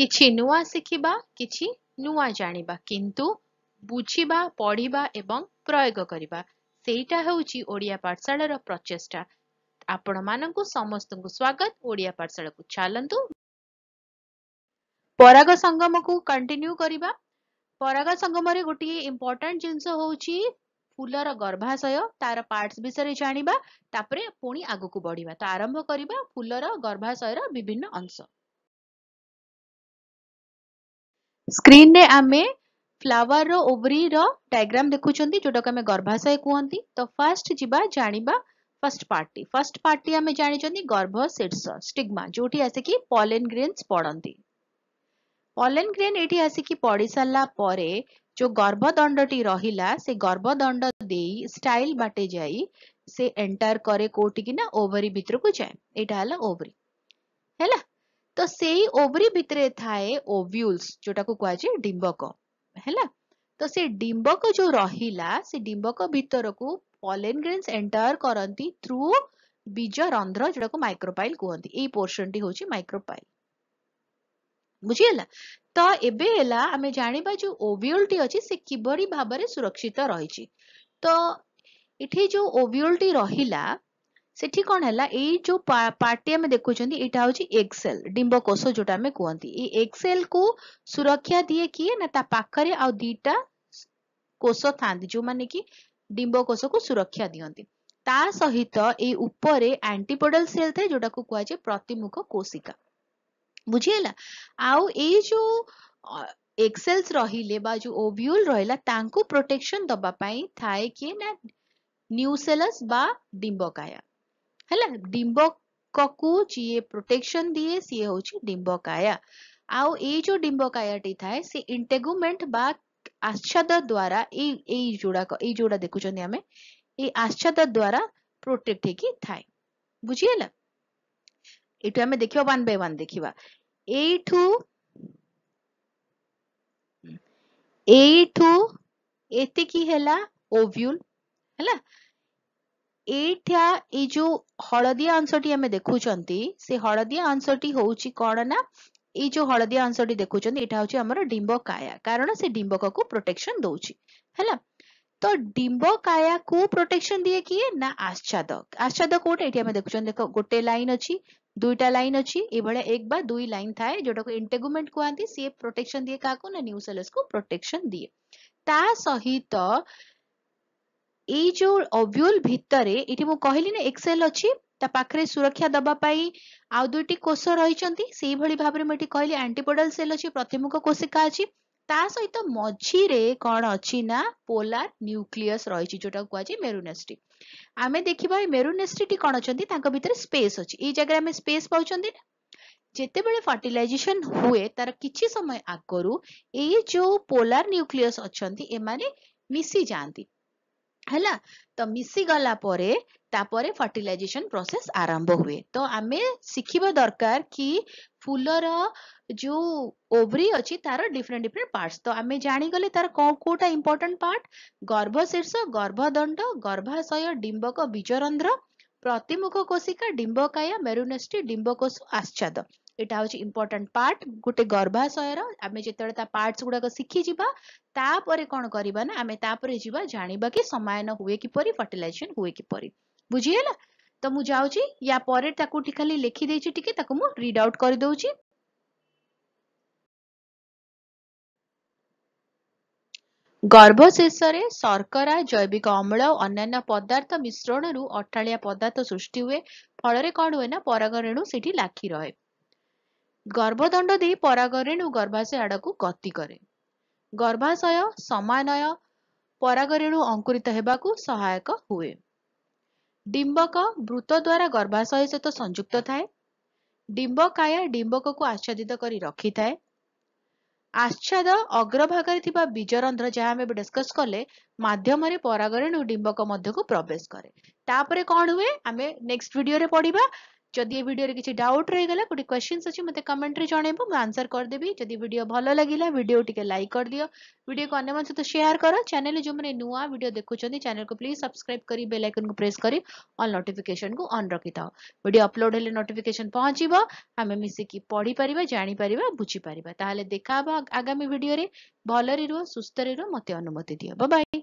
କିଛି ନୂଆ ଶିଖିବା କିଛି ନୂଆ ଜାଣିବା କିନ୍ତୁ ବୁଝିବା ପଢ଼ିବା ଏବଂ ପ୍ରୟୋଗ କରିବା ସେଇଟା ହେଉଛି ଓଡ଼ିଆ ପାଠଶାଳାର ପ୍ରଚେଷ୍ଟା ଆପଣମାନଙ୍କୁ ସମସ୍ତଙ୍କୁ ସ୍ୱାଗତ ଓଡ଼ିଆ ପାଠଶାଳାକୁ ଚାଲନ୍ତୁ ପରାଗ ସଙ୍ଗମକୁ କଣ୍ଟିନ୍ୟୁ କରିବା ପରାଗ ସଙ୍ଗମରେ ଗୋଟିଏ ଇମ୍ପୋର୍ଟାଣ୍ଟ ଜିନିଷ ହେଉଛି ଫୁଲର ଗର୍ଭାଶୟ ତାର ପାର୍ଟସ୍ ବିଷୟରେ ଜାଣିବା ତାପରେ ପୁଣି ଆଗକୁ ବଢିବା ତ ଆରମ୍ଭ କରିବା ଫୁଲର ଗର୍ଭାଶୟର ବିଭିନ୍ନ ଅଂଶ स्क्रीन रे आमे फ्लावर रो ओवरी रो डायग्राम देखु चंदी जोटा के आमे गर्भाशय कोहंती तो फर्स्ट जिबा जानिबा फर्स्ट पार्टी फर्स्ट पार्टी आमे जानि चंदी गर्भ सीड्स स्टिग्मा जोठी आसे की पोलन ग्रेन्स पडंती पोलन ग्रेन एठी आसे की पडी सल्ला परे जो गर्भदंडटी रहिला से गर्भदंड देई स्टाइल बाटे जाई से एंटर करे कोटी कि ओवरी भितर को जाय एटा हला ओवरी हला तो से ओवरी भितरे थाए ओव्यूल्स जोटा को कहुए डिंबक है तो से डिंबक जो रहिला से डिंबक भितर को पलेन ग्रेन्स एंटर करती थ्रु बीज रंध्र जोटा को माइक्रोपाइल कहते योर्शन टी हूँ माइक्रोपाइल बुझीगला तो एवं जाना जो ओव्यूल टी अच्छे से किभरी भाव सुरक्षित रही तो ये जो ओव्यूल टी रहिला सेठी कौन है जो पार्टी आम देखुं यहाँ हूँ एक्सेल डिंबकोश जो कहते एक्सेल को सुरक्षा दिए किए ना दिटा कोश था जो मैंने कि डिंबकोश को सुरक्षा दिखती ता सहित ये आंटीपोडल सेल थे जोटा को कहुए प्रतिमुख कोशिका बुझीला आउ जो एक्सेल्स रही जो ओव्यूल रहा प्रोटेक्शन दबा दबापी थाए किए ना न्यूसेलस डिंबकाया हला डिंबक को जी प्रोटेक्शन दिए सी हूँ डिंबकाया आउ ए जो डिंबकाया टी इंटेगुमेंट बा आच्छाद द्वारा जोड़ा ए आच्छाद द्वारा प्रोटेक्ट हे कि थाए बुझी हला ओव्यूल हला ଏଇଟା ଏଇ ଯୋଉ ହଳଦିଆ ଅଂଶଟି ଆମେ ଦେଖୁଛନ୍ତି ସେ ହଳଦିଆ ଅଂଶଟି ହଉଛି କଣ ନା ଏଇ ଯୋଉ ହଳଦିଆ ଅଂଶଟି ଦେଖୁଛନ୍ତି ଏଇଟା ହଉଛି ଆମର ଡିମ୍ବକାୟା କାରଣ ସେ ଡିମ୍ବକକୁ ପ୍ରୋଟେକ୍ସନ ଦଉଛି ହେଲା ତ କୁ ପ୍ରୋଟେକ୍ସନ ଦିଏ କିଏ ନା ଆଶ୍ଛାଦ ଆଶ୍ଛାଦ କୋଉଟା ଏଇଠି ଆମେ ଦେଖୁଛନ୍ତି ଦେଖ ଗୋଟେ ଲାଇନ ଅଛି ଦୁଇଟା ଲାଇନ ଅଛି ଏଇଭଳିଆ ଏକ ବା ଦୁଇ ଲାଇନ ଥାଏ ଯୋଉଟାକୁ ଇଣ୍ଟେଗୁମେଣ୍ଟ କୁହନ୍ତି ସିଏ ପ୍ରୋଟେକ୍ସନ ଦିଏ କାହାକୁ ନା କୁ ପ୍ରୋଟେକ୍ସନ ଦିଏ ତା ସହିତ ଏଇ ଯୋଉ ଅବ୍ୟୁଲ ଭିତରେ ଏଠି ମୁଁ କହିଲି ନା ଏକ୍ସେଲ ଅଛି ତା ପାଖରେ ସୁରକ୍ଷା ଦେବା ପାଇଁ ଆଉ ଦୁଇଟି କୋଷ ରହିଛନ୍ତି ସେଇଭଳି ଭାବରେ ମୁଁ ଏଠି କହିଲି ଆଣ୍ଟିପୋଡାଲ ସେଲ୍ ଅଛି ପ୍ରତିମୁଖ କୋଷିକା ଅଛି ତା ସହିତ ମଝିରେ କ'ଣ ଅଛି ନା ପୋଲାର ନ୍ୟୁକ୍ଲିୟସ୍ ରହିଛି ଯୋଉଟାକୁ କୁହାଯାଏ ମେରୁନେଷ୍ଟ୍ରି ଆମେ ଦେଖିବା ଏଇ ମେରୁନେଷ୍ଟ୍ରିଟି କ'ଣ ଅଛନ୍ତି ତାଙ୍କ ଭିତରେ ସ୍ପେସ୍ ଅଛି ଏଇ ଜାଗାରେ ଆମେ ସ୍ପେସ୍ ପାଉଛନ୍ତି ନା ଯେତେବେଳେ ଫର୍ଟିଲାଇଜେସନ୍ ହୁଏ ତାର କିଛି ସମୟ ଆଗରୁ ଏଇ ଯୋଉ ପୋଲାର ନ୍ୟୁକ୍ଲିୟସ୍ ଅଛନ୍ତି ଏମାନେ ମିଶି ଯାଆନ୍ତି ହେଲା ତ ମିଶିଗଲା ପରେ ତାପରେ ଫର୍ଟିଲାଇଜେସନ ପ୍ରୋସେସ ଆରମ୍ଭ ହୁଏ ତ ଆମେ ଶିଖିବା ଦରକାର କି ଫୁଲର ଯୋଉ ଓଭରି ଅଛି ତାର ଡିଫରେଣ୍ଟ ଡିଫରେଣ୍ଟ ପାର୍ଟସ ତ ଆମେ ଜାଣିଗଲେ ତାର କୋଉଟା ଇମ୍ପୋର୍ଟାଣ୍ଟ ପାର୍ଟ ଗର୍ଭଶୀର୍ଷ ଗର୍ଭଦଣ୍ଡ ଗର୍ଭାଶୟ ଡିମ୍ବକ ବୀଜରନ୍ଧ୍ର ପ୍ରତିମୁଖ କୋଷିକା ଡିମ୍ବକାୟ ମେରୁନେଷ୍ଟି ଡିମ୍ବକୋଷ ଆଚ୍ଛାଦ ଏଇଟା ହଉଛି ଇମ୍ପୋର୍ଟାଣ୍ଟ ପାର୍ଟ ଗୋଟେ ଗର୍ଭାଶୟର ଆମେ ଯେତେବେଳେ ତା ପାର୍ଟସ ଗୁଡାକ ଶିଖିଯିବା ତାପରେ କଣ କରିବା ନା ଆମେ ତାପରେ ଯିବା ଜାଣିବା କି ସମାୟନ ହୁଏ କିପରି ଫର୍ଟିଲାଇଜେସନ ହୁଏ କିପରି ବୁଝିହେଲା ତ ମୁଁ ଯାଉଛି ୟା ପରେ ତାକୁ ଟିକେ ଖାଲି ଦେଇଛି ଟିକେ ତାକୁ ମୁଁ ରିଡ୍ ଆଉଟ୍ କରିଦଉଛି ଗର୍ଭ ଶେଷରେ ଶର୍କରା ଜୈବିକ ଅମ୍ଳ ଓ ଅନ୍ୟାନ୍ୟ ପଦାର୍ଥ ମିଶ୍ରଣରୁ ଅଠାଳିଆ ପଦାର୍ଥ ସୃଷ୍ଟି ହୁଏ ଫଳରେ କଣ ହୁଏ ନା ପରାଗରେଣୁ ସେଇଠି ଲାଖି ରହେ ଗର୍ଭ ଦଣ୍ଡ ଦେଇ ପରାଗରେଣୁ ଗର୍ଭାଶୟ ଆଡ଼କୁ ଗତି କରେ ଗର୍ଭାଶୟ ସମାନୟ ପରାଗରେଣୁ ଅଙ୍କୁରିତ ହେବାକୁ ସହାୟକ ହୁଏ ଡିମ୍ବକ ବୃତ ଦ୍ଵାରା ଗର୍ଭାଶୟ ସହିତ ସଂଯୁକ୍ତ ଥାଏ ଡିମ୍ବକାୟା ଡିମ୍ବକକୁ ଆଚ୍ଛାଦିତ କରି ରଖିଥାଏ ଆଚ୍ଛାଦ ଅଗ୍ରଭାଗରେ ଥିବା ରନ୍ଧ୍ର ଯାହା ଆମେ ଡିସକସ କଲେ ମାଧ୍ୟମରେ ପରାଗରେଣୁ ଡିମ୍ବକ ମଧ୍ୟକୁ ପ୍ରବେଶ କରେ ତାପରେ କଣ ହୁଏ ଆମେ ନେକ୍ସଟ ଭିଡିଓରେ ପଢିବା जदि ए भिडियो किसी डाउट रहीगला गोटे क्वेश्चन अच्छी मतलब कमेंट जनइब मुझे आंसर करदेवि जदि भिड भल लगे भिडियो टी लाइक कर दियो भिडियो को अगर सहित सेयार कर चैनल जो मैंने नुआ भिड देखुं चैनल को प्लीज सब्सक्राइब कर बेल आइकन को प्रेस कर अल नोटिफिकेसन को अन् रखि था भिड अपलोड हेल्ले नोटिकेसन पहुंचा आम मिसिकी पढ़ी पार जापर बुझीपरिया देखा आगामी भिडियो रही रुह रही रुह मत अनुमति दिव बाय